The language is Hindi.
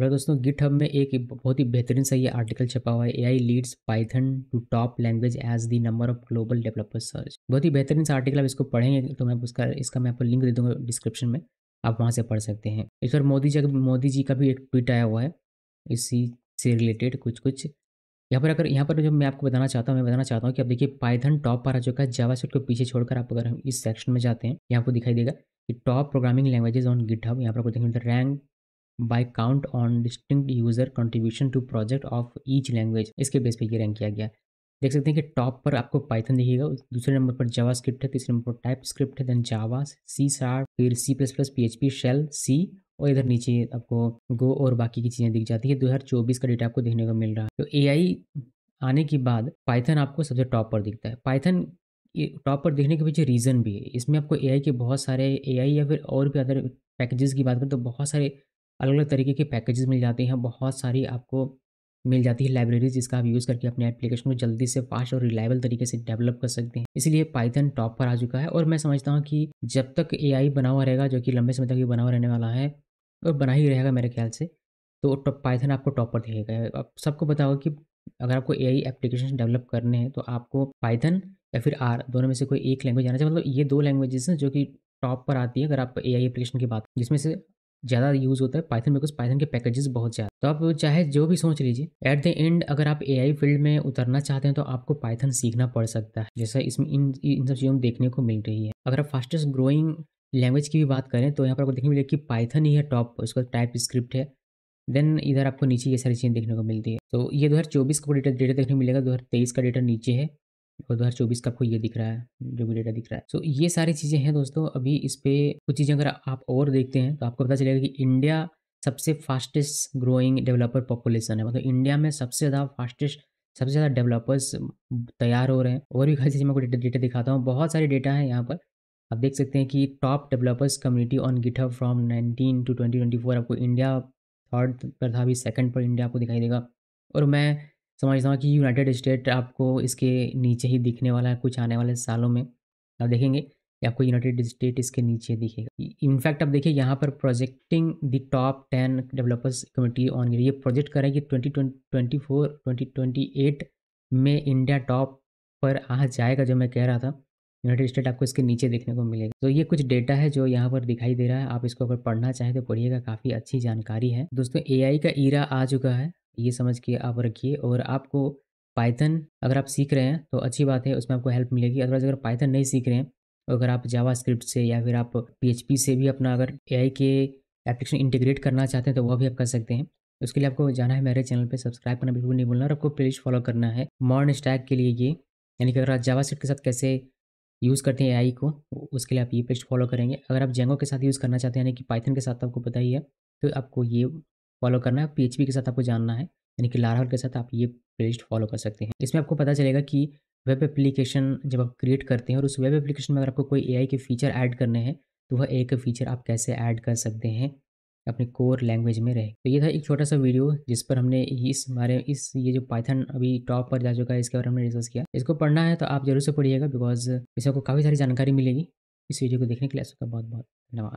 मेरा दोस्तों हब में एक बहुत ही बेहतरीन सा ये आर्टिकल छपा हुआ है AI leads Python to top language as the number of global developer search बहुत ही बेहतरीन सा आर्टिकल आप इसको पढ़ेंगे तो मैं उसका इसका मैं आपको लिंक दे दूंगा डिस्क्रिप्शन में आप वहाँ से पढ़ सकते हैं इस पर मोदी जी मोदी जी का भी एक ट्वीट आया हुआ है इसी से रिलेटेड कुछ कुछ यहाँ पर अगर यहाँ पर जो मैं आपको बताना चाहता हूँ मैं बताना चाहता हूँ कि आप देखिए पाइथन टॉप पर आ चुका है जावा को पीछे छोड़कर आप अगर हम इस सेक्शन में जाते हैं यहाँ पर दिखाई देगा कि top programming languages on GitHub यहाँ पर आपको देखेंगे rank by count on distinct user contribution to project of each language इसके बेस पे ये रैंक किया गया देख सकते हैं कि टॉप पर आपको पाइथन दिखेगा दूसरे नंबर पर जावा स्क्रिप्ट है तीसरे नंबर पर टाइप स्क्रिप्ट है देन जावा सी सार फिर C plus plus P H P shell C और इधर नीचे आपको गो और बाकी की चीज़ें दिख जाती है दो हजार चौबीस का डेटा आपको देखने को मिल रहा है तो ए आई आने के बाद पाइथन आपको सबसे टॉप पर दिखता है पाइथन टॉप पर देखने के पीछे रीज़न भी है इसमें आपको ए आई के बहुत सारे ए आई या फिर और भी अदर पैकेजेस की बात करें तो बहुत सारे अलग अलग तरीके के पैकेजेस मिल जाते हैं बहुत सारी आपको मिल जाती है लाइब्रेरीज जिसका आप यूज़ करके अपने एप्लीकेशन को जल्दी से फास्ट और रिलायबल तरीके से डेवलप कर सकते हैं इसलिए पाइथन टॉप पर आ चुका है और मैं समझता हूँ कि जब तक ए बना हुआ रहेगा जो कि लंबे समय तक ये बना हुआ रहने वाला है और बना ही रहेगा मेरे ख्याल से तो पाइथन आपको टॉप पर दिखेगा आप सबको बताओ कि अगर आपको ए एप्लीकेशन डेवलप करने हैं तो आपको पाइथन या फिर आर दोनों में से कोई एक लैंग्वेज आना चाहिए मतलब ये दो लैंग्वेजेस हैं जो कि टॉप पर आती है अगर आप ए एप्लीकेशन की बात जिसमें से ज़्यादा यूज़ होता है पाइथन बिकॉज पाइथन के पैकेजेस बहुत ज़्यादा तो आप चाहे जो भी सोच लीजिए एट द एंड अगर आप ए फील्ड में उतरना चाहते हैं तो आपको पाइथन सीखना पड़ सकता है जैसा इसमें इन इन सब चीज़ों देखने को मिल रही है अगर आप फास्टेस्ट ग्रोइंग लैंग्वेज की भी बात करें तो यहाँ पर आपको देखने मिलेगा कि पाइथन ही है टॉप उसका टाइप स्क्रिप्ट है देन इधर आपको नीचे ये सारी चीज़ें देखने को मिलती है तो ये दो हज़ार चौबीस का डेटा देखने को मिलेगा तेईस का डेटा नीचे है और चौबीस का आपको ये दिख रहा है जो भी डेटा दिख रहा है सो so, ये सारी चीज़ें हैं दोस्तों अभी इस पर कुछ चीज़ें अगर आप और देखते हैं तो आपको पता चलेगा कि इंडिया सबसे फास्टेस्ट ग्रोइंग डेवलपर पॉपुलेशन है मतलब इंडिया में सबसे ज़्यादा फास्टेस्ट सबसे ज़्यादा डेवलपर्स तैयार हो रहे हैं और भी खाली चीज़ें मैं आपको डेटा दिखाता हूँ बहुत सारे डेटा हैं यहाँ पर आप देख सकते हैं कि top developers community on GitHub from nineteen to twenty twenty four आपको इंडिया थर्ड पर था अभी सेकंड पर इंडिया आपको दिखाई देगा और मैं समझता हूँ कि यूनाइटेड स्टेट आपको इसके नीचे ही दिखने वाला है कुछ आने वाले सालों में आप देखेंगे कि आपको यूनाइटेड स्टेट इसके नीचे दिखेगा इनफैक्ट आप देखिए यहाँ पर projecting the top ten developers committee on ये प्रोजेक्ट करें twenty twenty four twenty twenty eight में इंडिया टॉप पर आ जाएगा जो मैं कह रहा था यूनाइटेड स्टेट आपको इसके नीचे देखने को मिलेगा तो ये कुछ डेटा है जो यहाँ पर दिखाई दे रहा है आप इसको अगर पढ़ना चाहें तो पढ़िएगा काफ़ी अच्छी जानकारी है दोस्तों एआई का ईरा आ चुका है ये समझ के आप रखिए और आपको पाइथन अगर आप सीख रहे हैं तो अच्छी बात है उसमें आपको हेल्प मिलेगी अदरवाइज अगर पाइथन नहीं सीख रहे हैं तो अगर आप जावा स्क्रिप्ट से या फिर आप पी से भी अपना अगर ए के एप्लीकेशन इंटीग्रेट करना चाहते हैं तो वह भी आप कर सकते हैं उसके लिए आपको जाना है मेरे चैनल पर सब्सक्राइब करना बिल्कुल नहीं भूलना और आपको प्लेलिस्ट फॉलो करना है मॉडर्न स्टैक के लिए ये यानी कि अगर आप जावा के साथ कैसे यूज़ करते हैं एआई को उसके लिए आप ये पेज फॉलो करेंगे अगर आप जेंगो के साथ यूज़ करना चाहते हैं यानी कि पाइथन के साथ तो आपको पता ही है तो आपको ये फॉलो करना है पी के साथ आपको जानना है यानी कि लारावल के साथ आप ये प्लेलिस्ट फॉलो कर सकते हैं इसमें आपको पता चलेगा कि वेब एप्लीकेशन जब आप क्रिएट करते हैं और उस वेब एप्लीकेशन में अगर आपको कोई एआई के फीचर ऐड करने हैं तो वह ए फीचर आप कैसे ऐड कर सकते हैं अपने कोर लैंग्वेज में रहे तो ये था एक छोटा सा वीडियो जिस पर हमने इस हमारे इस ये जो पाइथन अभी टॉप पर जा चुका है इसके बारे में हमने डिस्कस किया इसको पढ़ना है तो आप जरूर से पढ़िएगा बिकॉज इसको काफ़ी सारी जानकारी मिलेगी इस वीडियो को देखने के लिए आपका बहुत बहुत धन्यवाद